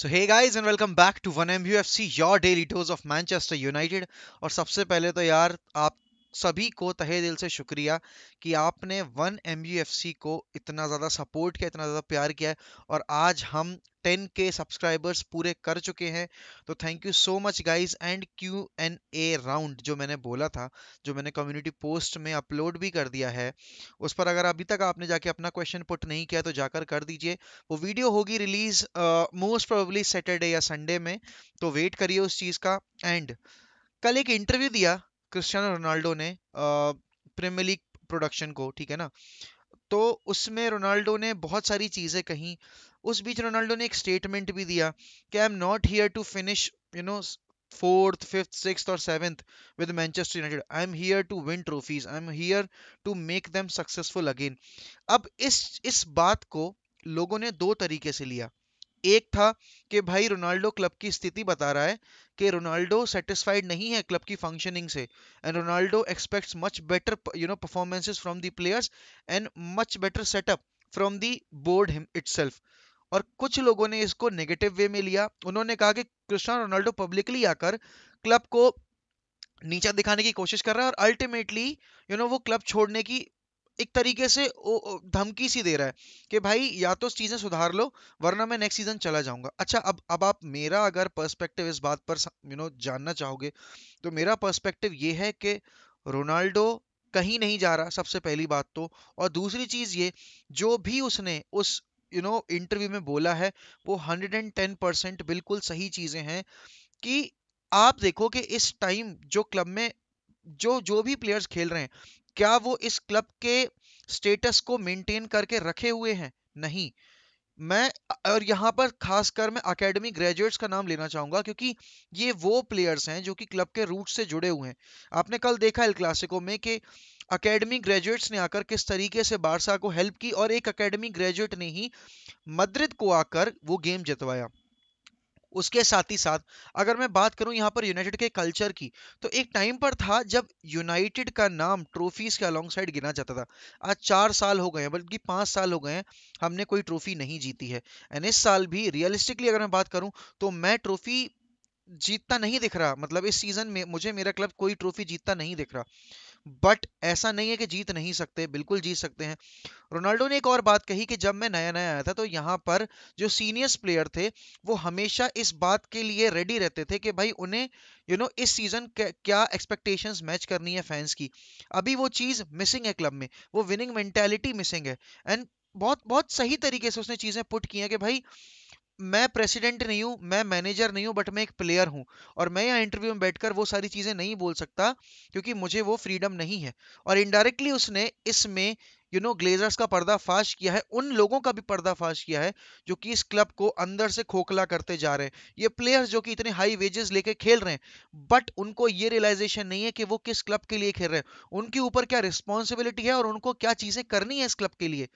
so hey guys and welcome back to one M U F C your daily dose of Manchester United और सबसे पहले तो यार आप सभी को तहे दिल से शुक्रिया कि आपने वन एम को इतना ज़्यादा सपोर्ट किया इतना ज़्यादा प्यार किया है और आज हम 10 के सब्सक्राइबर्स पूरे कर चुके हैं तो thank you so much guys and Q and A round जो मैंने बोला था जो मैंने कम्युनिटी पोस्ट में अपलोड भी कर दिया है उस पर अगर अभी तक आपने जाके अपना क्वेश्चन पुट नहीं किया तो जाकर कर दीजिए वो वीडियो होगी रिलीज मोस्ट प्रोबेबली सैटरडे या संडे में तो वेट करिए उस चीज़ का एंड कल एक इंटरव्यू दिया क्रिस्टियानो रोनाल्डो ने प्रीमियर लीग प्रोडक्शन को ठीक है ना तो उसमें रोनाल्डो ने बहुत सारी चीज़ें कही उस बीच रोनाल्डो ने एक स्टेटमेंट भी दिया कि I am not here to finish you know fourth fifth six और seventh with Manchester United I am here to win trophies I am here to make them successful again अब इस इस बात को लोगों ने दो तरीके से लिया एक था कि भाई रोनाल्डो क्लब की स्थिति बता रहा है कि रोनाल्डो सेटिस्फाइड नहीं है क्लब की फंक्शनिंग से and Ronaldo expects much better you know performances from the players and much better setup from the board him itself और कुछ लोगों ने इसको नेगेटिव वे में लिया उन्होंने कहा कि क्रिस्टियानो रोनाल्डो पब्लिकली आकर क्लब को नीचा दिखाने की कोशिश कर रहा है और अल्टीमेटली यू नो वो क्लब छोड़ने की एक तरीके से धमकी सी दे रहा है कि भाई या तो चीज़ें सुधार लो वरना मैं नेक्स्ट सीज़न चला जाऊंगा अच्छा अब अब आप मेरा अगर पर्सपेक्टिव इस बात पर यू नो जानना चाहोगे तो मेरा पर्सपेक्टिव ये है कि रोनाल्डो कहीं नहीं जा रहा सबसे पहली बात तो और दूसरी चीज़ ये जो भी उसने उस यू नो इंटरव्यू में बोला है वो टेन परसेंट बिल्कुल सही चीज़ें हैं कि आप देखो कि इस टाइम जो क्लब में जो जो भी प्लेयर्स खेल रहे हैं क्या वो इस क्लब के स्टेटस को मेंटेन करके रखे हुए हैं नहीं मैं और यहाँ पर खासकर मैं एकेडमी ग्रेजुएट्स का नाम लेना चाहूंगा क्योंकि ये वो प्लेयर्स हैं जो कि क्लब के रूट से जुड़े हुए हैं आपने कल देखा एल क्लासिको में कि एकेडमी ग्रेजुएट्स ने आकर किस तरीके से बारसा को हेल्प की और एक एकेडमी ग्रेजुएट ने ही मद्रिद को आकर वो गेम जितवाया उसके साथ ही साथ अगर मैं बात करूं यहाँ पर यूनाइटेड के कल्चर की तो एक टाइम पर था जब यूनाइटेड का नाम ट्रॉफीज के अलॉन्ग साइड गिना जाता था आज चार साल हो गए हैं बल्कि पांच साल हो गए हैं हमने कोई ट्रॉफी नहीं जीती है एंड इस साल भी रियलिस्टिकली अगर मैं बात करूँ तो मैं ट्रॉफी जीतता नहीं दिख रहा मतलब इस सीजन में मुझे मेरा क्लब कोई ट्रॉफी जीतता नहीं दिख रहा बट ऐसा नहीं है कि जीत नहीं सकते बिल्कुल जीत सकते हैं रोनाल्डो ने एक और बात कही कि जब मैं नया नया आया था तो यहाँ पर जो सीनियर्स प्लेयर थे वो हमेशा इस बात के लिए रेडी रहते थे कि भाई उन्हें यू you नो know, इस सीजन क्या एक्सपेक्टेशंस मैच करनी है फैंस की अभी वो चीज़ मिसिंग है क्लब में वो विनिंग मेंटेलिटी मिसिंग है एंड बहुत बहुत सही तरीके से उसने चीज़ें पुट की हैं कि भाई मैं प्रेसिडेंट नहीं हूं मैं मैनेजर नहीं हूँ बट मैं एक प्लेयर हूं और मैं यहाँ इंटरव्यू में बैठकर वो सारी चीज़ें नहीं बोल सकता क्योंकि मुझे वो फ्रीडम नहीं है और इनडायरेक्टली उसने इसमें यू नो ग्लेजर्स का पर्दाफाश किया है उन लोगों का भी पर्दाफाश किया है जो कि इस क्लब को अंदर से खोखला करते जा रहे हैं ये प्लेयर्स जो कि इतने हाई वेजेस लेके खेल रहे हैं बट उनको ये रियलाइजेशन नहीं है कि वो किस क्लब के लिए खेल रहे हैं उनके ऊपर क्या रिस्पॉन्सिबिलिटी है और उनको क्या चीजें करनी है इस क्लब के लिए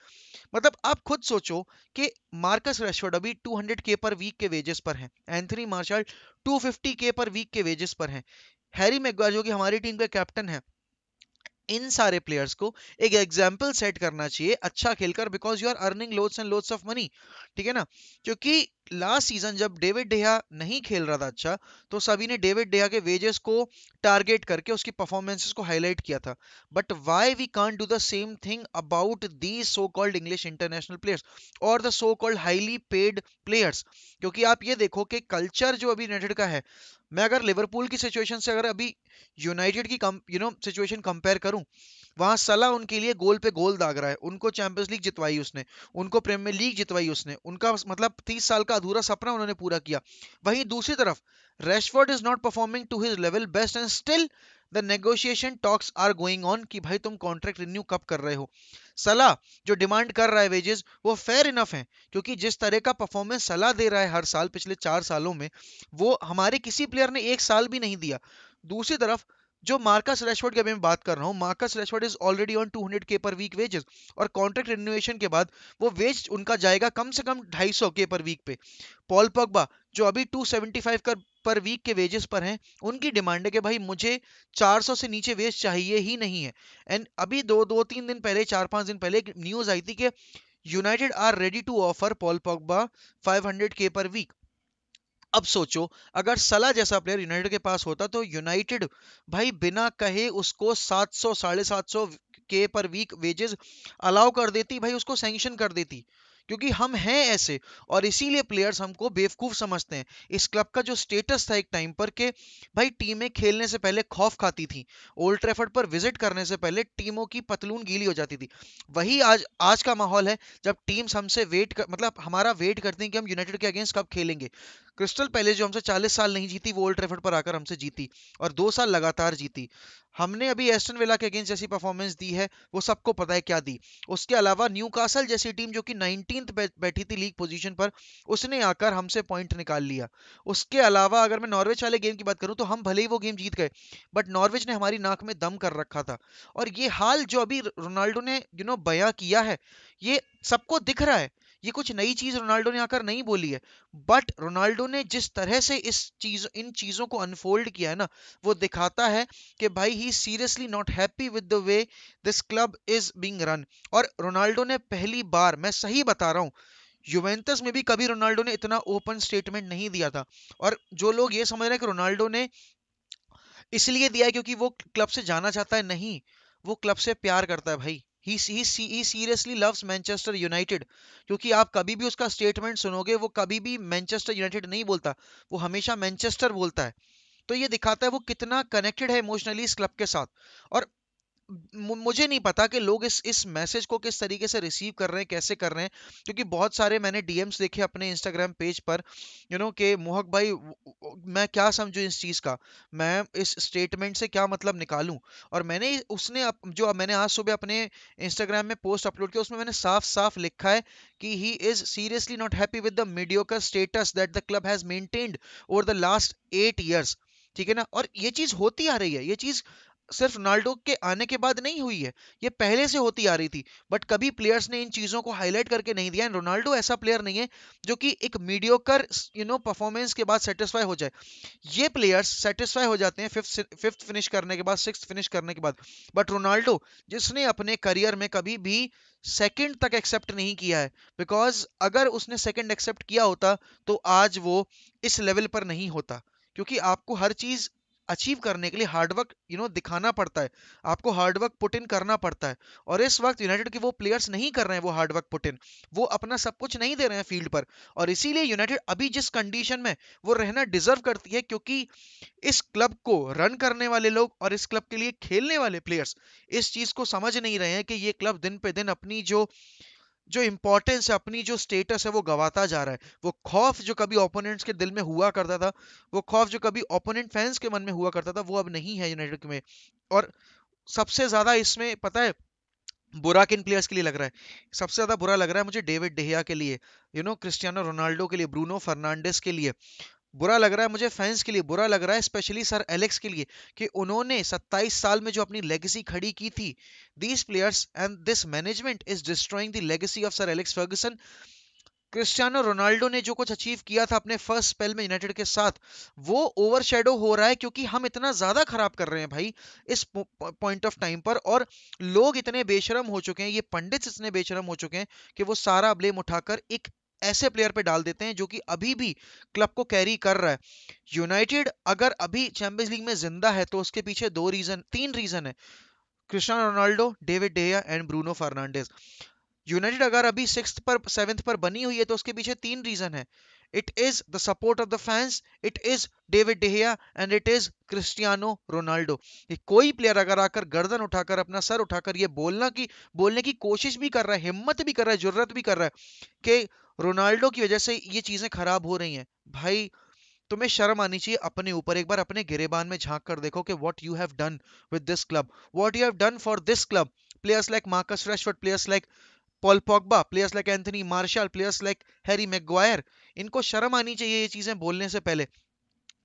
मतलब आप खुद सोचो कि मार्कस रेशवर्ड अभी टू के पर वीक के वेजेस पर है एंथनी मार्शल टू के पर वीक के वेजेस पर है हैरी मैगवार जो कि हमारी टीम का कैप्टन है इन सारे प्लेयर्स को एक एग्जाम्पल सेट करना चाहिए अच्छा खेलकर because you are earning loads and loads of money ठीक है ना क्योंकि लास्ट सीजन जब डेविड डेहा नहीं खेल रहा था अच्छा तो सभी ने डेविड डेहा के वेजेस को टारगेट करके उसकी परफॉर्मेंसेस को हाईलाइट किया था but why we can't do the same thing about the so called English international players और the so called highly paid players क्योंकि आप ये देखो कि कल्चर जो अभी यूनाइटेड का है मैं अगर लिवरपूल की सिचुएशन से अगर अभी यूनाइटेड की यू नो सिचुएशन कंपेयर करूं वहां सलाह उनके लिए गोल पे गोल दाग रहा है उनको चैंपियंस लीग जितवाई उसने उनको प्रीमियर लीग जितवाई उसने उनका मतलब तीस साल का अधूरा सपना उन्होंने पूरा किया वहीं दूसरी तरफ Rashford is not performing to his level best and still the negotiation talks are going on कि भाई तुम कॉन्ट्रैक्ट रिन्यू कब कर रहे हो सलाह जो डिमांड कर रहा है वेजेस वो फेयर इनफ है क्योंकि जिस तरह का परफॉर्मेंस सलाह दे रहा है हर साल पिछले चार सालों में वो हमारे किसी प्लेयर ने एक साल भी नहीं दिया दूसरी तरफ जो मार्कस रेशवर्ड के अभी मैं बात कर रहा हूँ Marcus Rashford is already on two hundred K per week wages और कॉन्ट्रैक्ट रिन्यूएशन के बाद वो वेज उनका जाएगा कम से कम ढाई सौ के पर वीक पे पॉल पगबा जो अभी टू सेवेंटी फाइव कर पर वीक के वेजेस पर हैं उनकी डिमांड है कि भाई मुझे चार सौ से नीचे वेज चाहिए ही नहीं है एंड अभी दो दो तीन दिन पहले चार पाँच दिन पहले एक न्यूज आई थी कि United are ready to offer Paul Pogba hundred K per week अब सोचो अगर सलाह जैसा प्लेयर यूनाइटेड के पास होता तो यूनाइटेड भाई बिना कहे उसको 700 साढ़े सात के पर वीक वेजेस अलाउ कर देती भाई उसको सैंक्शन कर देती क्योंकि हम हैं ऐसे और इसीलिए प्लेयर्स हमको बेवकूफ़ समझते हैं इस क्लब का जो स्टेटस था एक टाइम पर के भाई टीमें खेलने से पहले खौफ खाती थी ओल्ड ट्रेफर्ड पर विजिट करने से पहले टीमों की पतलून गीली हो जाती थी वही आज आज का माहौल है जब टीम्स हमसे वेट कर, मतलब हमारा वेट करते हैं कि हम यूनाइटेड के अगेंस्ट कब खेलेंगे क्रिस्टल पैलेस जो हमसे 40 साल नहीं जीती वो ओल्ड ट्रेफर्ड पर आकर हमसे जीती और दो साल लगातार जीती हमने अभी एस्टन वेला के अगेंस्ट जैसी परफॉर्मेंस दी है वो सबको पता है क्या दी उसके अलावा न्यू कासल जैसी टीम जो कि नाइनटीन बैठी थी लीग पोजीशन पर उसने आकर हमसे पॉइंट निकाल लिया उसके अलावा अगर मैं नॉर्वेज वाले गेम की बात करूं तो हम भले ही वो गेम जीत गए बट नॉर्वेज ने हमारी नाक में दम कर रखा था और ये हाल जो अभी रोनाल्डो ने यू नो बया किया है ये सबको दिख रहा है ये कुछ नई चीज रोनाल्डो ने आकर नहीं बोली है बट रोनाल्डो ने जिस तरह से इस चीज इन चीजों को अनफोल्ड किया है ना वो दिखाता है कि भाई he seriously not happy with the way this club is being run और रोनाल्डो ने पहली बार मैं सही बता रहा हूँ युवेंटस में भी कभी रोनाल्डो ने इतना ओपन स्टेटमेंट नहीं दिया था और जो लोग ये समझ रहे हैं कि रोनाल्डो ने इसलिए दिया है क्योंकि वो क्लब से जाना चाहता है नहीं वो क्लब से प्यार करता है भाई सीरियसली लव्स मैनचेस्टर यूनाइटेड क्योंकि आप कभी भी उसका स्टेटमेंट सुनोगे वो कभी भी मैनचेस्टर यूनाइटेड नहीं बोलता वो हमेशा मैनचेस्टर बोलता है तो ये दिखाता है वो कितना कनेक्टेड है इमोशनली इस क्लब के साथ और मुझे नहीं पता कि लोग इस इस मैसेज को किस तरीके से रिसीव कर रहे हैं कैसे कर रहे हैं क्योंकि बहुत सारे मैंने डीएम्स देखे अपने इंस्टाग्राम पेज पर यू नो के मोहक भाई मैं क्या समझूं इस चीज़ का मैं इस स्टेटमेंट से क्या मतलब निकालूं और मैंने उसने अप, जो मैंने आज सुबह अपने इंस्टाग्राम में पोस्ट अपलोड किया उसमें मैंने साफ साफ लिखा है कि he is seriously not happy with the mediocre status that the club has maintained over the last eight years ठीक है ना और ये चीज़ होती आ रही है ये चीज़ सिर्फ रोनाल्डो के आने के बाद नहीं हुई है ये पहले से होती आ रही थी बट कभी प्लेयर्स ने इन चीज़ों को हाईलाइट करके नहीं दिया रोनाल्डो ऐसा प्लेयर नहीं है जो कि एक मीडियोकर यू नो परफॉर्मेंस के बाद सेटिस्फाई हो जाए ये प्लेयर्स सेटिस्फाई हो जाते हैं फिफ्थ फिफ्थ फिनिश करने के बाद सिक्स फिनिश करने के बाद बट रोनाल्डो जिसने अपने करियर में कभी भी सेकेंड तक एक्सेप्ट नहीं किया है बिकॉज अगर उसने सेकेंड एक्सेप्ट किया होता तो आज वो इस लेवल पर नहीं होता क्योंकि आपको हर चीज अचीव करने के लिए हार्डवर्क यू नो दिखाना पड़ता है आपको हार्डवर्क पुट इन करना पड़ता है और इस वक्त यूनाइटेड के वो प्लेयर्स नहीं कर रहे हैं वो हार्डवर्क पुट इन वो अपना सब कुछ नहीं दे रहे हैं फील्ड पर और इसीलिए यूनाइटेड अभी जिस कंडीशन में वो रहना डिजर्व करती है क्योंकि इस क्लब को रन करने वाले लोग और इस क्लब के लिए खेलने वाले प्लेयर्स इस चीज को समझ नहीं रहे हैं कि ये क्लब दिन पे दिन अपनी जो जो इंपॉर्टेंस है अपनी जो स्टेटस है वो गवाता जा रहा है वो खौफ जो कभी ओपोनेंट्स के दिल में हुआ करता था वो खौफ जो कभी ओपोनेंट फैंस के मन में हुआ करता था वो अब नहीं है यूनाइटेड में और सबसे ज्यादा इसमें पता है बुरा किन प्लेयर्स के लिए लग रहा है सबसे ज्यादा बुरा लग रहा है मुझे डेविड डेहिया के लिए यू नो क्रिस्टियानो रोनाल्डो के लिए ब्रूनो फर्नांडिस के लिए बुरा लग रहा है मुझे फैंस के लिए बुरा लग रहा है स्पेशली सर एलेक्स के लिए कि उन्होंने 27 साल में जो अपनी लेगेसी खड़ी की थी these players and this management is destroying the legacy of sir Alex Ferguson Cristiano Ronaldo ने जो कुछ अचीव किया था अपने फर्स्ट स्पेल में यूनाइटेड के साथ वो ओवर हो रहा है क्योंकि हम इतना ज्यादा खराब कर रहे हैं भाई इस पॉइंट ऑफ टाइम पर और लोग इतने बेशरम हो चुके हैं ये पंडित इतने बेशरम हो चुके हैं कि वो सारा ब्लेम उठाकर एक ऐसे प्लेयर पे डाल देते हैं जो कि अभी भी क्लब को कैरी कर रहा है यूनाइटेड अगर अभी चैंपियंस लीग में जिंदा है तो उसके पीछे दो रीजन तीन रीजन है Cristiano Ronaldo David de Gea and Bruno Fernandes United अगर अभी सिक्स पर सेवेंथ पर बनी हुई है तो उसके पीछे तीन रीजन है it is the support of the fans it is David de Gea and it is Cristiano Ronaldo ये कोई प्लेयर अगर आकर गर्दन उठाकर अपना सर उठाकर ये बोलना की बोलने की कोशिश भी कर रहा है हिम्मत भी कर रहा है जरूरत भी कर रहा है कि रोनाल्डो की वजह से ये चीजें खराब हो रही हैं भाई तुम्हें शर्म आनी चाहिए अपने ऊपर एक बार अपने गिरेबान में झांक कर देखो कि what you have done with this club what you have done for this club players like Marcus Rashford players like Paul Pogba players like Anthony Martial players like Harry Maguire इनको शर्म आनी चाहिए ये चीजें बोलने से पहले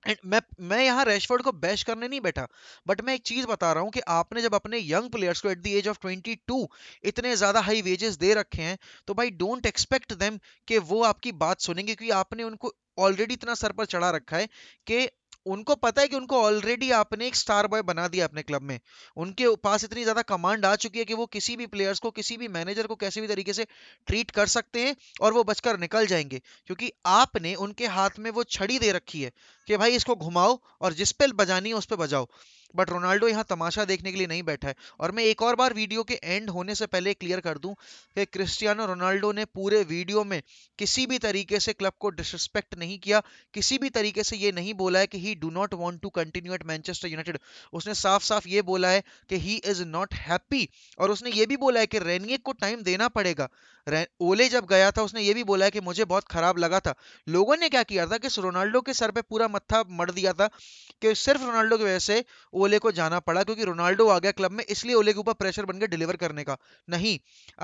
एंड मैं मैं यहाँ रैशफोर्ड को बैश करने नहीं बैठा बट मैं एक चीज बता रहा हूँ कि आपने जब अपने यंग प्लेयर्स को एट द एज ऑफ 22 इतने ज्यादा हाई वेजेस दे रखे हैं तो भाई डोंट एक्सपेक्ट देम कि वो आपकी बात सुनेंगे क्योंकि आपने उनको ऑलरेडी इतना सर पर चढ़ा रखा है कि उनको पता है कि उनको ऑलरेडी आपने एक स्टार बॉय बना दिया अपने क्लब में उनके पास इतनी ज्यादा कमांड आ चुकी है कि वो किसी भी प्लेयर्स को किसी भी मैनेजर को कैसे भी तरीके से ट्रीट कर सकते हैं और वो बचकर निकल जाएंगे क्योंकि आपने उनके हाथ में वो छड़ी दे रखी है कि भाई इसको घुमाओ और जिस पे बजानी है उस पर बजाओ बट रोनाल्डो यहाँ तमाशा देखने के लिए नहीं बैठा है और मैं एक और बार वीडियो के एंड होने से पहले क्लियर कर दूं कि क्रिस्टियानो रोनाल्डो ने पूरे वीडियो में किसी भी तरीके से क्लब को डिसरिस्पेक्ट नहीं किया किसी भी तरीके से ये नहीं बोला है कि he do not want to continue at Manchester United उसने साफ साफ ये बोला है कि ही इज नॉट हैप्पी और उसने ये भी बोला है कि रेनियक को टाइम देना पड़ेगा ओले जब गया था उसने ये भी बोला है कि मुझे बहुत खराब लगा था लोगों ने क्या किया था कि रोनाल्डो के सर पे पूरा मत्था मर दिया था कि सिर्फ रोनाल्डो की वजह से ओले को जाना पड़ा क्योंकि रोनाल्डो आ गया क्लब में इसलिए ओले के ऊपर प्रेशर बन गया डिलीवर करने का नहीं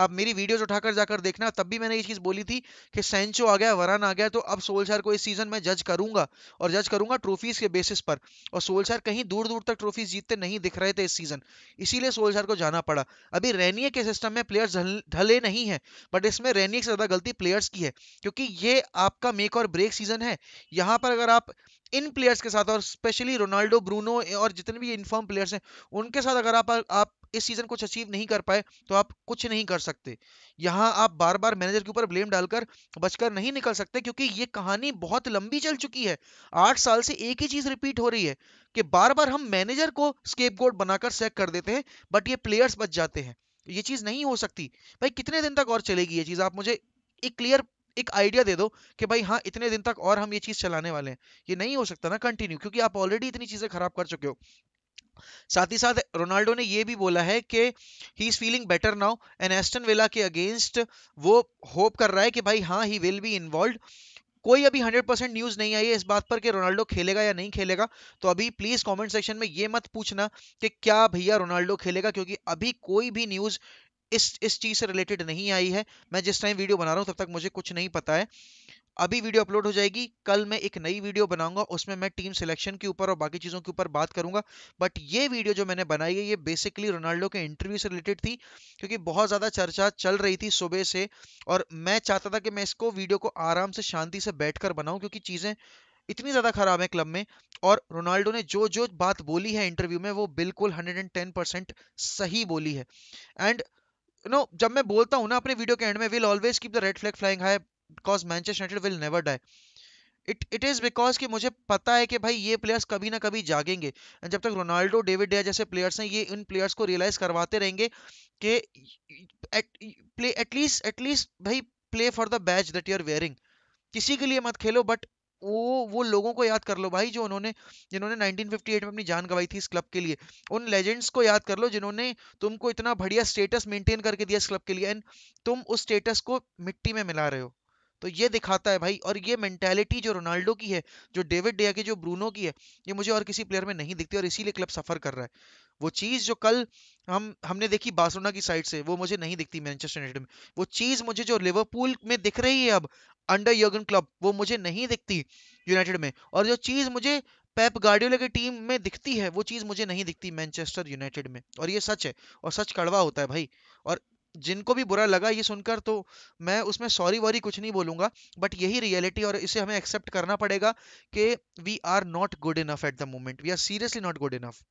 आप मेरी वीडियोज उठाकर जाकर देखना तब भी मैंने ये चीज बोली थी कि सेंचो आ गया वरान आ गया तो अब सोलशार को इस सीजन में जज करूंगा और जज करूंगा ट्रॉफीज के बेसिस पर और सोलशार कहीं दूर दूर तक ट्रॉफीज जीतते नहीं दिख रहे थे इस सीजन इसीलिए सोलशार को जाना पड़ा अभी रेनिये के सिस्टम में प्लेयर्स ढले नहीं है बट इसमें रेनिये से ज्यादा गलती प्लेयर्स की है क्योंकि ये आपका मेक और ब्रेक सीजन है यहाँ पर अगर आप इन प्लेयर्स के साथ और स्पेशली रोनाल्डो ब्रूनो और जितने भी इनफॉर्म प्लेयर्स हैं उनके साथ अगर आप आप इस सीजन कुछ अचीव नहीं कर पाए तो आप कुछ नहीं कर सकते यहाँ आप बार बार मैनेजर के ऊपर ब्लेम डालकर बचकर नहीं निकल सकते क्योंकि ये कहानी बहुत लंबी चल चुकी है आठ साल से एक ही चीज रिपीट हो रही है कि बार बार हम मैनेजर को स्केप बनाकर सेक कर देते हैं बट ये प्लेयर्स बच जाते हैं ये चीज नहीं हो सकती भाई कितने दिन तक और चलेगी ये चीज आप मुझे एक क्लियर एक आइडिया दे दो कि भाई हाँ इतने दिन तक और हम ये चीज चलाने वाले हैं ये नहीं हो सकता ना कंटिन्यू क्योंकि आप ऑलरेडी इतनी चीजें खराब कर चुके हो साथ ही साथ रोनाल्डो ने ये भी बोला है कि he is feeling better now and Aston Villa के अगेंस्ट वो होप कर रहा है कि भाई हाँ ही विल बी इन्वॉल्व कोई अभी 100% न्यूज़ नहीं आई है इस बात पर कि रोनाल्डो खेलेगा या नहीं खेलेगा तो अभी प्लीज़ कमेंट सेक्शन में ये मत पूछना कि क्या भैया रोनाल्डो खेलेगा क्योंकि अभी कोई भी न्यूज़ इस इस चीज़ से रिलेटेड नहीं आई है मैं जिस टाइम वीडियो बना रहा हूँ तब तक मुझे कुछ नहीं पता है अभी वीडियो अपलोड हो जाएगी कल मैं एक नई वीडियो बनाऊंगा उसमें मैं टीम सिलेक्शन के ऊपर और बाकी चीज़ों के ऊपर बात करूंगा बट ये वीडियो जो मैंने बनाई है ये बेसिकली रोनाल्डो के इंटरव्यू से रिलेटेड थी क्योंकि बहुत ज़्यादा चर्चा चल रही थी सुबह से और मैं चाहता था कि मैं इसको वीडियो को आराम से शांति से बैठ कर क्योंकि चीज़ें इतनी ज़्यादा ख़राब है क्लब में और रोनाल्डो ने जो जो बात बोली है इंटरव्यू में वो बिल्कुल टेन परसेंट सही बोली है एंड नो जब मैं बोलता हूँ ना अपने वीडियो के एंड में will always keep the red flag flying high because Manchester United will never die it it is because कि मुझे पता है कि भाई ये प्लेयर्स कभी ना कभी जागेंगे एंड जब तक रोनाल्डो डेविड डे जैसे प्लेयर्स हैं ये इन प्लेयर्स को रियलाइज करवाते रहेंगे कि प्ले एटलीस्ट एटलीस्ट भाई play for the badge that you are wearing किसी के लिए मत खेलो बट वो वो लोगों को याद कर लो भाई जो उन्होंने जिन्होंने 1958 में अपनी जान गवाई थी इस क्लब के लिए उन लेजेंड्स को याद कर लो जिन्होंने तुमको इतना बढ़िया स्टेटस मेंटेन करके दिया इस क्लब के लिए एंड तुम उस स्टेटस को मिट्टी में मिला रहे हो तो ये दिखाता है भाई और ये मेंटेलिटी जो रोनाल्डो की है जो डेविड डिया की जो ब्रूनो की है ये मुझे और किसी प्लेयर में नहीं दिखती और इसीलिए क्लब सफर कर रहा है वो चीज़ जो कल हम हमने देखी बार्सोना की साइड से वो मुझे नहीं दिखती मैनचेस्टर यूनाइटेड में वो चीज़ मुझे जो लिवरपूल में दिख रही है अब अंडर यर्गन क्लब वो मुझे नहीं दिखती यूनाइटेड में और जो चीज़ मुझे पैप गार्डियोला की टीम में दिखती है वो चीज़ मुझे नहीं दिखती मैनचेस्टर यूनाइटेड में और ये सच है और सच कड़वा होता है भाई और जिनको भी बुरा लगा ये सुनकर तो मैं उसमें सॉरी वॉरी कुछ नहीं बोलूंगा बट यही रियलिटी और इसे हमें एक्सेप्ट करना पड़ेगा कि we are not good enough at the moment we are seriously not good enough